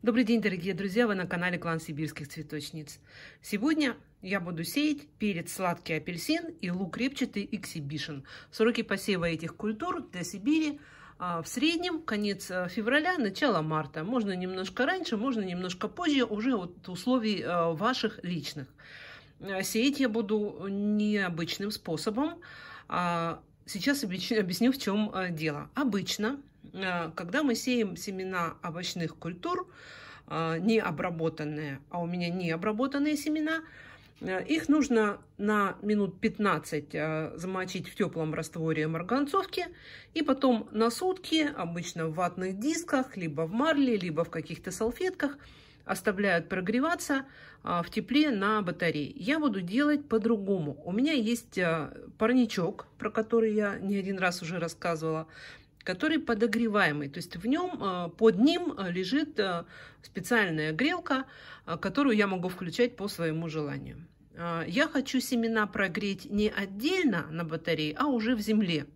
Добрый день, дорогие друзья! Вы на канале Клан Сибирских Цветочниц. Сегодня я буду сеять перец сладкий апельсин и лук репчатый эксибишен. Сроки посева этих культур для Сибири а, в среднем конец а, февраля, начало марта. Можно немножко раньше, можно немножко позже, уже от условий а, ваших личных. Сеять я буду необычным способом. Сейчас объясню, в чем дело. Обычно Э, когда мы сеем семена овощных культур, э, не обработанные, а у меня не обработанные семена, э, их нужно на минут 15 замочить в теплом растворе марганцовки и потом на сутки, обычно в ватных дисках, либо в марле, либо в каких-то салфетках, оставляют прогреваться в тепле на батарее. Я буду делать по-другому. У меня есть парничок, про который я не один раз уже рассказывала который подогреваемый. То есть в нем, э, под ним э, лежит э, специальная грелка, которую я могу включать по своему желанию. Я хочу семена прогреть не отдельно на батарее, а уже в земле.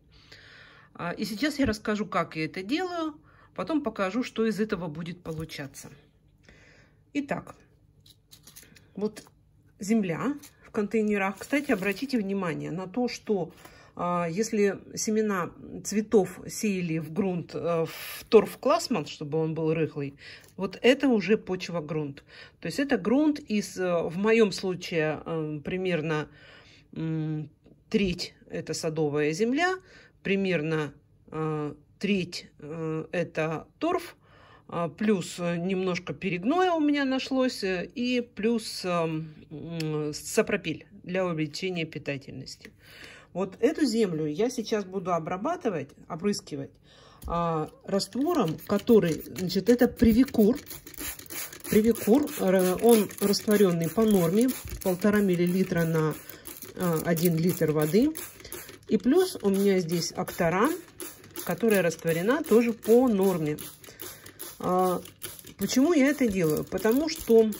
И сейчас я расскажу, как я это делаю, потом покажу, что из этого будет получаться. Итак, вот земля в контейнерах. Кстати, обратите внимание на то, что а, если семена цветов сеяли в грунт, э, в торф классман, чтобы он был рыхлый, вот это уже почва грунт. То есть это грунт из, э, в моем случае, э, примерно треть это садовая земля, примерно треть это торф, а, плюс немножко перегноя у меня нашлось, и плюс сапропиль для увеличения питательности. Вот эту землю я сейчас буду обрабатывать, опрыскивать а, раствором, который, значит, это привикур. Привикур, э, он растворенный по норме, полтора миллилитра на а, один литр воды. И плюс у меня здесь Актаран, которая растворена тоже по норме. А, почему я это делаю? Потому что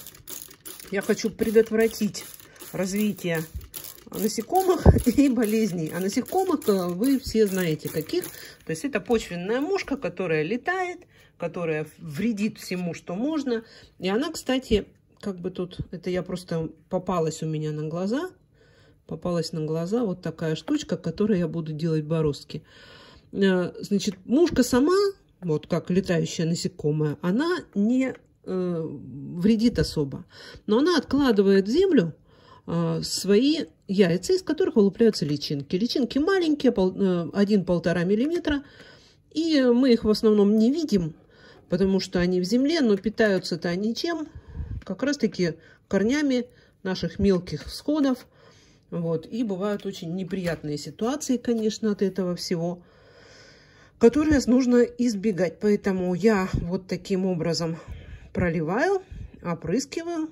я хочу предотвратить развитие насекомых и болезней. О насекомых э, вы все знаете каких. То есть это почвенная мушка, которая летает, которая вредит всему, что можно. И она, кстати, как бы тут, это я просто попалась у меня на глаза, попалась на глаза вот такая штучка, которой я буду делать бороздки. Э, значит, мушка сама, вот как летающая насекомая, она не э, вредит особо, но она откладывает в землю а, свои яйца, из которых вылупляются личинки. Личинки маленькие, 1-1,5 э, мм, и мы их в основном не видим, потому что они в земле, но питаются-то они чем? Как раз-таки корнями наших мелких сходов. Вот. И бывают очень неприятные ситуации, конечно, от этого всего, которые нужно избегать. Поэтому я вот таким образом проливаю, опрыскиваю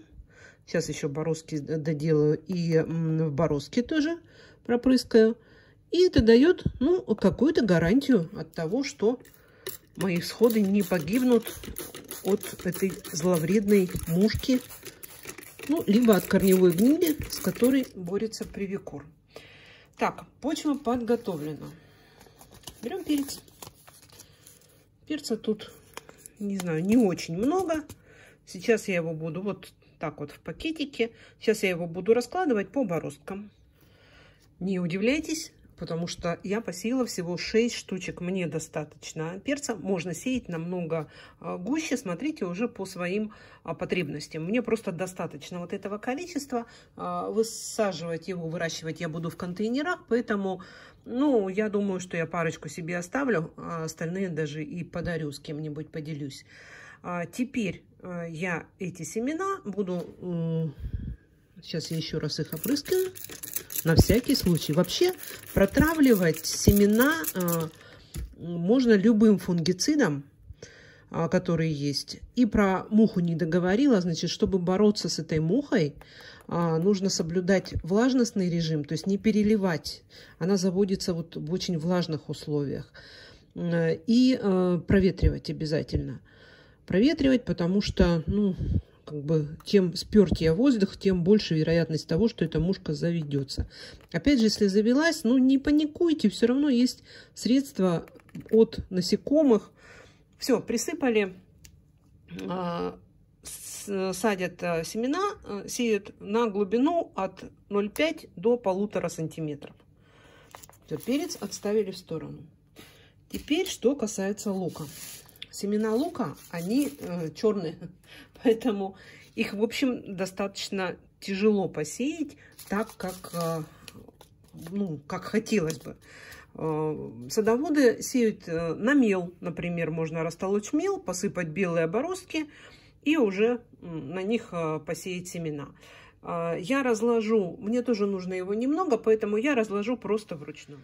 Сейчас еще бороздки доделаю и в бороздке тоже пропрыскаю. И это дает ну, какую-то гарантию от того, что мои сходы не погибнут от этой зловредной мушки, ну, либо от корневой гнили, с которой борется привикор. Так, почва подготовлена. Берем перец. Перца тут, не знаю, не очень много. Сейчас я его буду вот так вот в пакетике. Сейчас я его буду раскладывать по бороздкам. Не удивляйтесь, потому что я посеяла всего 6 штучек. Мне достаточно перца. Можно сеять намного а, гуще. Смотрите уже по своим а, потребностям. Мне просто достаточно вот этого количества. А, высаживать его, выращивать я буду в контейнерах. Поэтому, ну, я думаю, что я парочку себе оставлю. А остальные даже и подарю с кем-нибудь, поделюсь. А теперь Э, я эти семена буду... Сейчас я еще раз их опрыскаю. На всякий случай. Вообще протравливать семена э, можно любым фунгицидом, э, которые есть. И про муху не договорила. Значит, чтобы бороться с этой мухой, нужно соблюдать влажностный режим, то есть не переливать. Она заводится вот в очень влажных условиях. И проветривать обязательно проветривать, потому что, ну, как бы, тем спертие воздух, тем больше вероятность того, что эта мушка заведется. Опять же, если завелась, ну, не паникуйте, все равно есть средства от насекомых. Все, присыпали, а, садят э, семена, э, сеют на глубину от 0,5 до 1,5 сантиметров. Все, перец отставили в сторону. Теперь, что касается лука. Семена лука, они э, черные, поэтому их, в общем, достаточно тяжело посеять так, как, э, ну, как хотелось бы. Э, садоводы сеют э, на мел, например, можно растолочь мел, посыпать белые оборостки и уже на них э, посеять семена. Я разложу, мне тоже нужно его немного, поэтому я разложу просто вручную.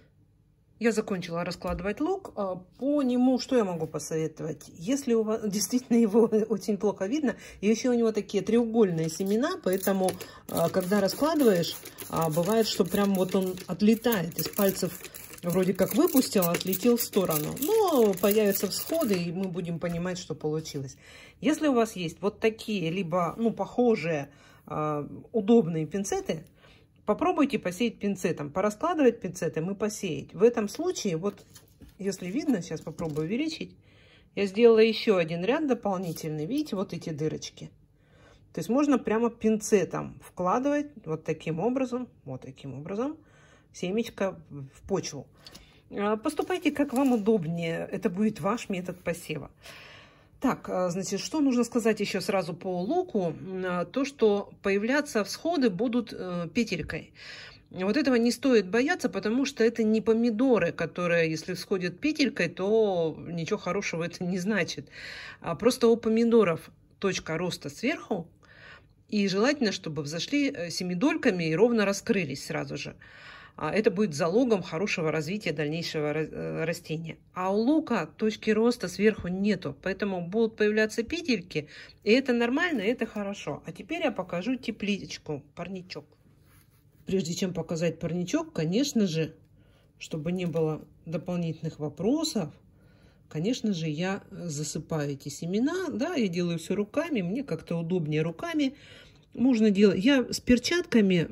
Я закончила раскладывать лук. А по нему что я могу посоветовать? Если у вас действительно его очень плохо видно, и еще у него такие треугольные семена, поэтому а, когда раскладываешь, а, бывает, что прям вот он отлетает из пальцев, вроде как выпустил, отлетел в сторону. Но появятся всходы, и мы будем понимать, что получилось. Если у вас есть вот такие, либо ну похожие удобные пинцеты, Попробуйте посеять пинцетом. Пораскладывать пинцетом и посеять. В этом случае, вот если видно, сейчас попробую увеличить. Я сделала еще один ряд дополнительный. Видите, вот эти дырочки. То есть можно прямо пинцетом вкладывать вот таким образом, вот таким образом, семечко в почву. А, поступайте, как вам удобнее. Это будет ваш метод посева. Так, э, значит, что нужно сказать еще сразу по луку? Э, то, что появляться всходы будут э, петелькой. Вот этого не стоит бояться, потому что это не помидоры, которые, если всходят петелькой, то ничего хорошего это не значит. А просто у помидоров точка роста сверху, и желательно, чтобы взошли семидольками и ровно раскрылись сразу же. А это будет залогом хорошего развития дальнейшего э, растения. А у лука точки роста сверху нету, поэтому будут появляться петельки, и это нормально, и это хорошо. А теперь я покажу тепличку, парничок. Прежде чем показать парничок, конечно же, чтобы не было дополнительных вопросов, конечно же, я засыпаю эти семена, да, я делаю все руками, мне как-то удобнее руками, можно делать. Я с перчатками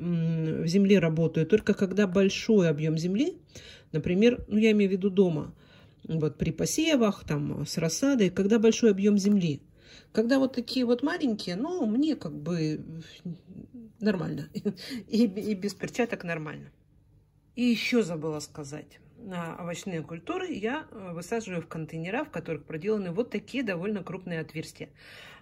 в земле работаю только когда большой объем земли, например, ну я имею в виду дома, вот при посевах, там с рассадой, когда большой объем земли. Когда вот такие вот маленькие, ну, мне как бы нормально. И, и без перчаток нормально. И еще забыла сказать овощные культуры я э, высаживаю в контейнера, в которых проделаны вот такие довольно крупные отверстия.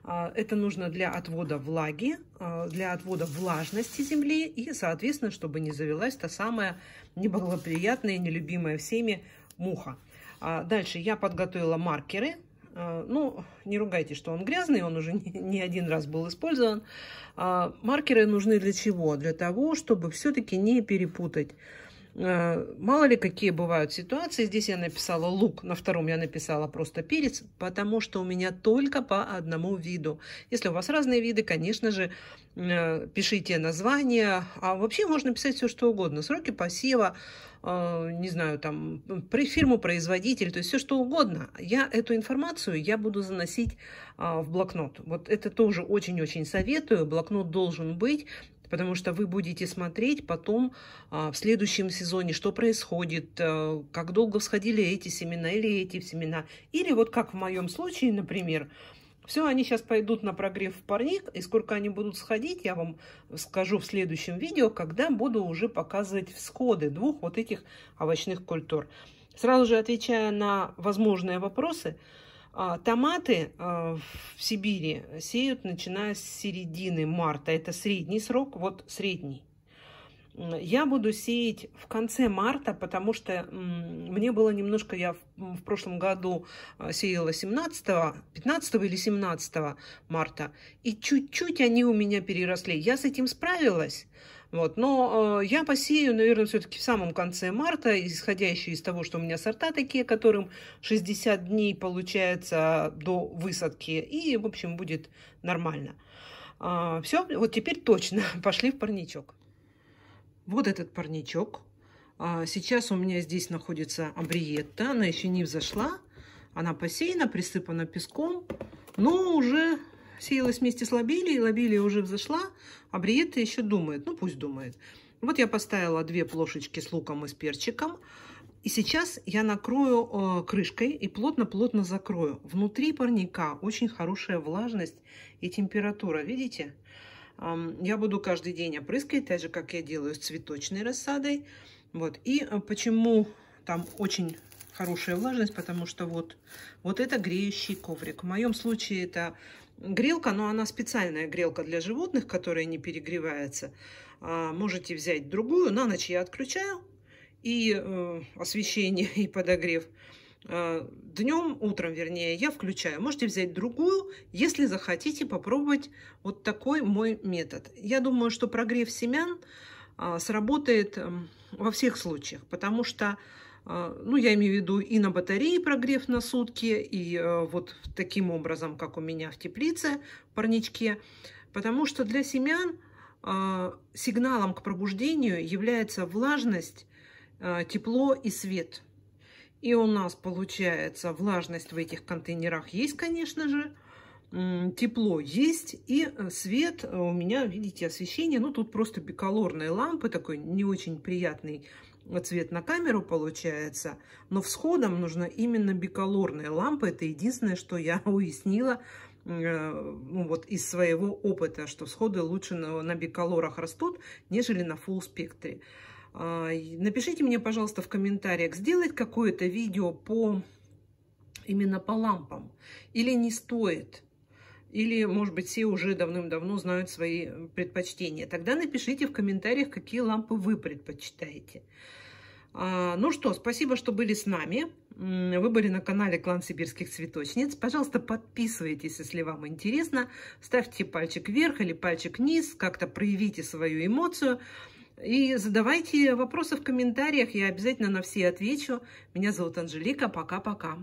А, это нужно для отвода влаги, а, для отвода влажности земли и, соответственно, чтобы не завелась та самая неблагоприятная и нелюбимая всеми муха. А, дальше я подготовила маркеры. Ну, не ругайте, что он грязный, он уже не один раз был использован. Маркеры нужны для чего? Для того, чтобы все-таки не перепутать Э, мало ли какие бывают ситуации. Здесь я написала лук, на втором я написала просто перец, потому что у меня только по одному виду. Если у вас разные виды, конечно же, э, пишите название. А вообще можно писать все, что угодно. Сроки посева, э, не знаю, там, фирму, производитель, то есть все, что угодно. Я эту информацию я буду заносить а, в блокнот. Вот это тоже очень-очень советую. Блокнот должен быть потому что вы будете смотреть потом а, в следующем сезоне, что происходит, э, как долго всходили эти семена или эти семена. Или вот как в моем случае, например, все, они сейчас пойдут на прогрев в парник, и сколько они будут сходить, я вам скажу в следующем видео, когда буду уже показывать всходы двух вот этих овощных культур. Сразу же отвечая на возможные вопросы – а, томаты а, в Сибири сеют начиная с середины марта. Это средний срок, вот средний. Я буду сеять в конце марта, потому что мне было немножко, я в, в прошлом году а, сеяла 17, 15 или 17 марта, и чуть-чуть они у меня переросли. Я с этим справилась, вот. Но э, я посею, наверное, все-таки в самом конце марта, исходящий из того, что у меня сорта такие, которым 60 дней получается до высадки. И, в общем, будет нормально. А, все, вот теперь точно пошли в парничок. Вот этот парничок. А, сейчас у меня здесь находится абриетта. Она еще не взошла. Она посеяна, присыпана песком, но уже сеялась вместе с лобелией, лобелия уже взошла, а бриетта еще думает, ну пусть думает. Вот я поставила две плошечки с луком и с перчиком. И сейчас я накрою э, крышкой и плотно-плотно закрою. Внутри парника очень хорошая влажность и температура, видите? Эм, я буду каждый день опрыскивать, так же, как я делаю с цветочной рассадой. Вот. И э, почему там очень хорошая влажность, потому что вот, вот это греющий коврик. В моем случае это грелка, но она специальная грелка для животных, которая не перегревается. А, можете взять другую. На ночь я отключаю и э, освещение, и подогрев. А, Днем, утром, вернее, я включаю. Можете взять другую, если захотите попробовать вот такой мой метод. Я думаю, что прогрев семян а, сработает эм, во всех случаях, потому что а, ну, я имею в виду и на батареи прогрев на сутки, и э, вот таким образом, как у меня в теплице, парничке. Потому что для семян а, сигналом к пробуждению является влажность, э, тепло и свет. И у нас получается влажность в этих контейнерах есть, конечно же, тепло есть и э, свет у меня, видите, освещение, ну тут просто биколорные лампы, такой не очень приятный цвет на камеру получается, но всходом нужно именно биколорная лампа. Это единственное, что я уяснила э, ну, вот из своего опыта, что всходы лучше на, на биколорах растут, нежели на full спектре. А, напишите мне, пожалуйста, в комментариях, сделать какое-то видео по именно по лампам или не стоит или, может быть, все уже давным-давно знают свои э, предпочтения. Тогда напишите в комментариях, какие лампы вы предпочитаете. А, ну что, спасибо, что были с нами. Вы были на канале Клан Сибирских Цветочниц. Пожалуйста, подписывайтесь, если вам интересно. Ставьте пальчик вверх или пальчик вниз. Как-то проявите свою эмоцию. И задавайте вопросы в комментариях. Я обязательно на все отвечу. Меня зовут Анжелика. Пока-пока.